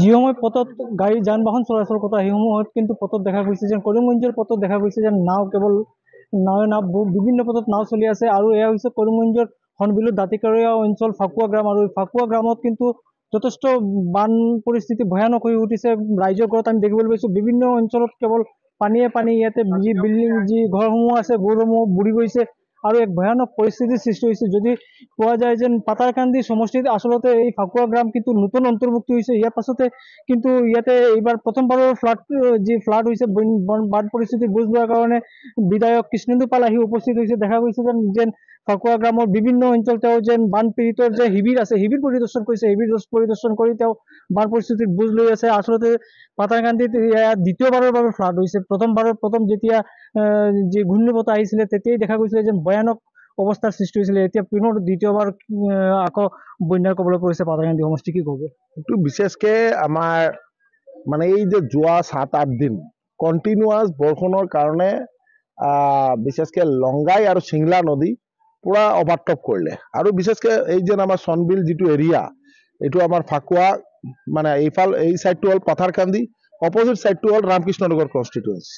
যি সময় পথত গাড়ী যান বাহন চলাচল কথা সেইসমূহত কিন্তু পথত দেখা গৈছে যেন কৰিমগঞ্জৰ পথত দেখা গৈছে যেন নাও কেৱল নাৱে নাও বিভিন্ন পথত নাও চলি আছে আৰু এয়া হৈছে কৰিমগঞ্জৰ হনবিলু দাঁতিকাৰীয়া অঞ্চল ফাকুৱা গ্ৰাম আৰু এই ফাকুৱা গ্ৰামত কিন্তু যথেষ্ট বান পৰিস্থিতি ভয়ানক হৈ উঠিছে ৰাইজৰ ঘৰত আমি দেখিবলৈ পাইছোঁ বিভিন্ন অঞ্চলত কেৱল পানীয়ে পানী ইয়াতে যি বিল্ডিং যি ঘৰসমূহ আছে ঘৰসমূহ বুৰি গৈছে আৰু এক ভয়ানক পৰিস্থিতিৰ সৃষ্টি হৈছে যদি কোৱা যায় যেন পাটাৰকান্দি সমষ্টিত আচলতে এই ফাকুৱা গ্ৰাম কিন্তু নতুন অন্তৰ্ভুক্তি হৈছে ইয়াৰ পাছতে কিন্তু ইয়াতে এইবাৰ প্ৰথমবাৰৰ ফ্লাড যি ফ্লাড হৈছে বান পৰিস্থিতি বুজ লোৱাৰ কাৰণে বিধায়ক কৃষ্ণেন্দু পাল আহি উপস্থিত হৈছে দেখা গৈছে যেন যেন ফাকুৱা গ্ৰামৰ বিভিন্ন অঞ্চল তেওঁ যেন বানপীড়িতৰ যে শিবিৰ আছে শিবিৰ পৰিদৰ্শন কৰিছে শিবিৰ পৰিদৰ্শন কৰি তেওঁ বান পৰিস্থিতিৰ বুজ লৈ আছে আচলতে পাটাৰকান্দিত ইয়াৰ দ্বিতীয়বাৰৰ বাবে ফ্লাড হৈছে প্ৰথমবাৰৰ প্ৰথম যেতিয়া যি ঘূৰ্ণীবতাহ আহিছিলে তেতিয়াই দেখা গৈছিলে যে ভয়ানক অৱস্থাৰ সৃষ্টি হৈছিলে এতিয়া পুনৰ দ্বিতীয়বাৰ আকৌ বন্যাৰ কবলত পৰিছে পাতাকান্দি সমষ্টি কি ক'ব এইটো বিশেষকে আমাৰ মানে এই যে যোৱা সাত আঠ দিন কণ্টিনিউৱাছ বৰষুণৰ কাৰণে বিশেষকৈ লংগাই আৰু চিংলা নদী পুৰা অভাৰটপ কৰিলে আৰু বিশেষকৈ এই যেন আমাৰ চনবিল যিটো এৰিয়া এইটো আমাৰ ফাকুৱা মানে এইফাল এই চাইডটো হ'ল কান্দি অপজিট চাইডটো হ'ল ৰামকৃষ্ণ নগৰ কনষ্টিটুৱেঞ্চি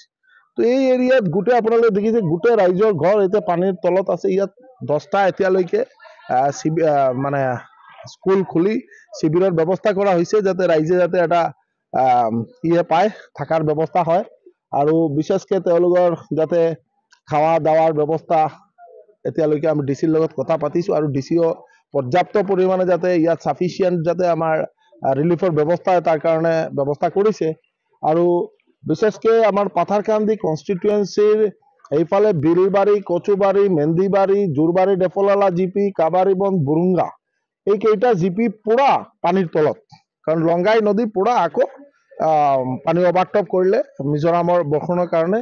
তো এই এরিয়াত গোটে আপনাদের দেখি যে গোটে রাইজর ঘর এতে পানির তলত আছে ইয়াত দশটা এতালেক মানে স্কুল খুলি শিবিরের ব্যৱস্থা কৰা হৈছে যাতে ৰাইজে যাতে একটা ইয়ে পায় থাকাৰ ব্যৱস্থা হয় আৰ বিশেষকে যাতে খোৱা দাৱাৰ ব্যৱস্থা এতিয়ালৈকে আমি লগত কথা পাতিছো আৰ ডিসিও পৰ্যাপ্ত পৰিমাণে যাতে ইয়াত সাফিসিয়েন্ট যাতে আমাৰ ৰিলিফেৰ ব্যৱস্থা তাৰ কাৰণে ব্যৱস্থা কৰিছে আৰু বিশেষ করে আমার পাথারকান্দি কনস্টিটুয়েন্সির এইফালে বিড়িবাড়ি কচুবাড়ি মেন্দিবাড়ি জোরবাড়ি ডেফলালা জিপি কাবাৰীবন বুৰুংগা এইকেইটা জিপি পুৰা পানীৰ তলত কাৰণ লংগাই নদী পুৰা আকৌ পানী অভাৰটপ কৰিলে মিজোৰামৰ বৰষুণৰ কাৰণে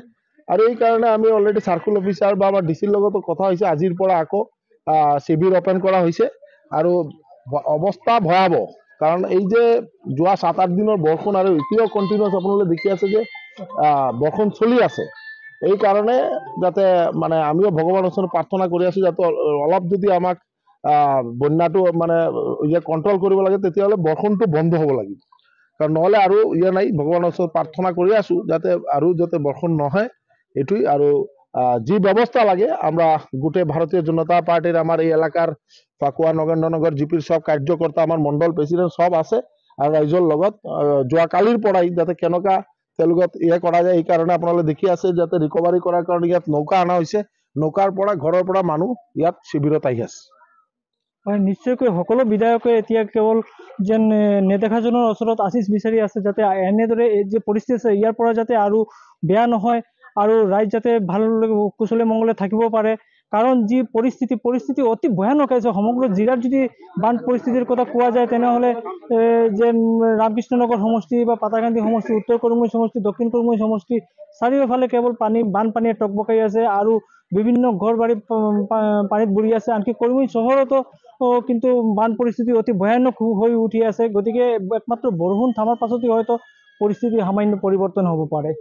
আৰু এইকাৰণে আমি অলৰেডি চাৰ্কুল অফিচাৰ বা আমাৰ ডি চিৰ লগতো কথা হৈছে আজিৰ পৰা আকৌ শিবিৰ অপেন কৰা হৈছে আৰু অৱস্থা ভয়াৱহ কাৰণ এই যে যোৱা সাত আঠ দিনৰ বৰষুণ আৰু এতিয়াও কণ্টিনিউছ আপোনালোকে দেখি আছে যে বৰষুণ চলি আছে এইকাৰণে যাতে মানে আমিও ভগৱানৰ ওচৰত প্ৰাৰ্থনা কৰি আছোঁ যাতে অলপ যদি আমাক বন্যাটো মানে ইয়ে কণ্ট্ৰল কৰিব লাগে তেতিয়াহ'লে বৰষুণটো বন্ধ হ'ব লাগিব কাৰণ নহ'লে আৰু ইয়ে নাই ভগৱানৰ ওচৰত প্ৰাৰ্থনা কৰি আছোঁ যাতে আৰু যাতে বৰষুণ নহয় এইটোৱেই আৰু যি ব্যবস্থা লাগে আমৰা গোটে ভাৰতীয় জনতা পাৰ্টীৰ আমার এই এলাকার ফাকুয়া নগেন্দ্রনগর জিপির সব কার্যকর্তা আমার মন্ডল প্রেসিডেন্ট সব আছে আর রাইজর লগত যা কালির পড়াই যাতে কেনকা তেলগত ইয়ে করা যায় এই কারণে দেখি আছে যাতে রিকভারি করার কারণে ইয়াত নৌকা অনা হৈছে নৌকাৰ পৰা ঘৰৰ পৰা মানুহ ইয়াত শিবিৰত আহি আছে হয় নিশ্চয়কৈ সকলো বিধায়কে এতিয়া কেৱল যেন নেদেখাজনৰ ওচৰত আশীষ বিচাৰি আছে যাতে এনেদৰে এই যে পৰিস্থিতি আছে ইয়াৰ পৰা যাতে আৰু বেয়া নহয় আৰু ৰাইজ যাতে ভাল কুশলে মংগলে থাকিব পাৰে কাৰণ যি পৰিস্থিতি পৰিস্থিতি অতি ভয়ানক আছে সমগ্ৰ জিলাত যদি বান পৰিস্থিতিৰ কথা কোৱা যায় তেনেহ'লে যে ৰামকৃষ্ণনগৰ সমষ্টি বা পাটাকান্দি সমষ্টি উত্তৰ কৰ্মী সমষ্টি দক্ষিণ কৰ্মী সমষ্টি চাৰিওফালে কেৱল পানী বানপানীয়ে টকবকাই আছে আৰু বিভিন্ন ঘৰ বাৰী পানীত বুৰি আছে আনকি কৰ্মী চহৰতো কিন্তু বান পৰিস্থিতি অতি ভয়ানক হৈ উঠি আছে গতিকে একমাত্ৰ বৰষুণ থামাৰ পাছতে হয়তো পৰিস্থিতি সামান্য পৰিৱৰ্তন হ'ব পাৰে